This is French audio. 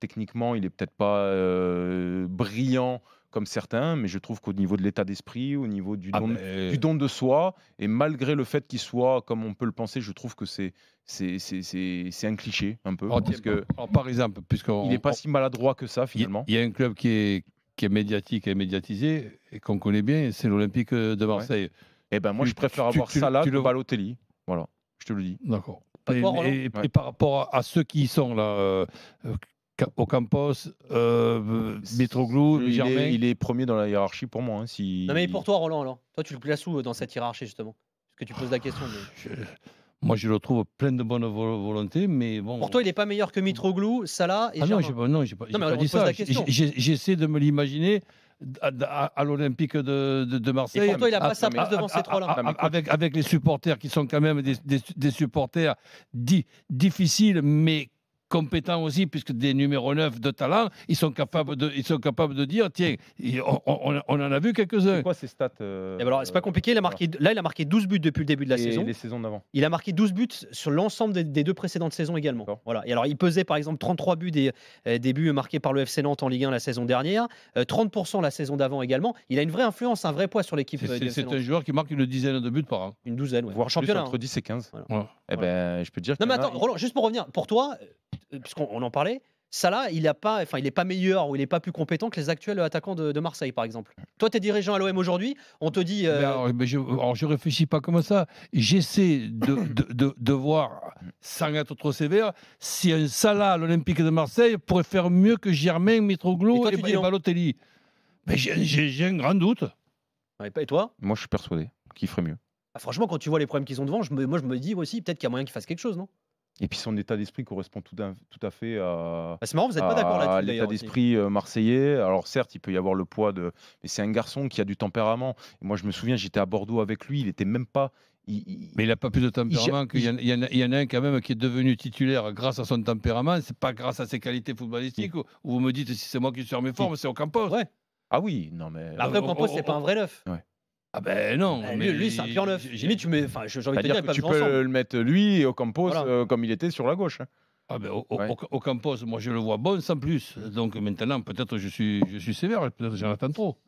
Techniquement, il n'est peut-être pas euh, brillant comme certains, mais je trouve qu'au niveau de l'état d'esprit, au niveau ah ben, du don, de soi, et malgré le fait qu'il soit comme on peut le penser, je trouve que c'est c'est un cliché un peu. parce que par exemple, puisqu'il n'est pas si maladroit que ça finalement. Il y, a un club qui est, qui est médiatique et médiatisé et qu'on connaît bien, c'est l'Olympique de Marseille. Eh ben moi, je préfère avoir ça là que le... Balotelli. Voilà, je te le dis. D'accord. Et, par rapport à, ceux qui sont là, euh, Ocampos, euh, Mitroglou, il Germain. Est, il est premier dans la hiérarchie pour moi. Hein, non, mais pour toi, Roland, alors Toi, tu le places où euh, dans cette hiérarchie, justement Parce que tu poses la question. Moi, je le trouve plein de bonne volonté, mais bon. Pour toi, il n'est pas meilleur que Mitroglou, Salah et ah Germain. Non, j'ai pas, non, pas dit ça. J'essaie de me l'imaginer à, l'Olympique de, de, Marseille. Et pour toi, il n'a ah, pas sa ah, place devant ah, ces trois-là. Avec, avec les supporters qui sont quand même des, des, supporters difficiles, mais compétents aussi, puisque des numéros 9 de talent, ils sont capables de, ils sont capables de dire tiens, on, en a vu quelques-uns. C'est quoi ces stats euh, c'est pas compliqué. Il a marqué, là, il a marqué 12 buts depuis le début de la saison. Les saisons d'avant. Il a marqué 12 buts sur l'ensemble des, deux précédentes saisons également. Voilà. Et alors, il pesait par exemple 33 buts euh, des, buts marqués par le FC Nantes en Ligue 1 la saison dernière, 30% euh, la saison d'avant également. Il a une vraie influence, un vrai poids sur l'équipe. C'est un joueur qui marque une dizaine de buts par an. Une douzaine, voire championnat. Hein. Entre 10 et 15. Eh ben, je peux dire. Non, mais attends, juste pour revenir, pour toi, euh, puisqu'on en parlait, Salah, il n'est pas, enfin, il pas meilleur ou il n'est pas plus compétent que les actuels attaquants de, Marseille, par exemple. Toi, tu es dirigeant à l'OM aujourd'hui, on te dit. Euh, alors, je, ne réfléchis pas comme ça. J'essaie de, voir, sans être trop sévère, si un Salah à l'Olympique de Marseille pourrait faire mieux que Germain, Mitroglou et, Balotelli. Mais j'ai un grand doute. Et toi Moi, je suis persuadé qu'il ferait mieux. Ah, franchement, quand tu vois les problèmes qu'ils ont devant, moi, je me dis aussi, peut-être qu'il y a moyen qu'ils fassent quelque chose, non et puis son état d'esprit correspond tout à, tout à fait à. Bah, c'est marrant, vous n'êtes pas d'accord là-dessus. L'état d'esprit euh, marseillais. Alors certes, il peut y avoir le poids de. Mais c'est un garçon qui a du tempérament. Et moi, je me souviens, j'étais à Bordeaux avec lui. Il n'était même pas. mais il n'a pas plus de tempérament qu'il y, en a un quand même qui est devenu titulaire grâce à son tempérament. C'est pas grâce à ses qualités footballistiques. Ou vous me dites si c'est moi qui suis en mes formes, c'est au Campos. Ouais. Ah oui, non mais. Après, au euh, Campos, oh, oh, c'est pas oh, un vrai neuf. Ah ben non. Ben, lui, lui c'est un pire neuf. J'ai mis, tu mets. Enfin, j'ai envie de te dire, que tu peux le mettre lui au Ocampos euh, comme il était sur la gauche. Ah ben, au, ouais. moi je le vois bon sans plus. Donc maintenant, peut-être je suis, je suis sévère, peut-être j'en attends trop.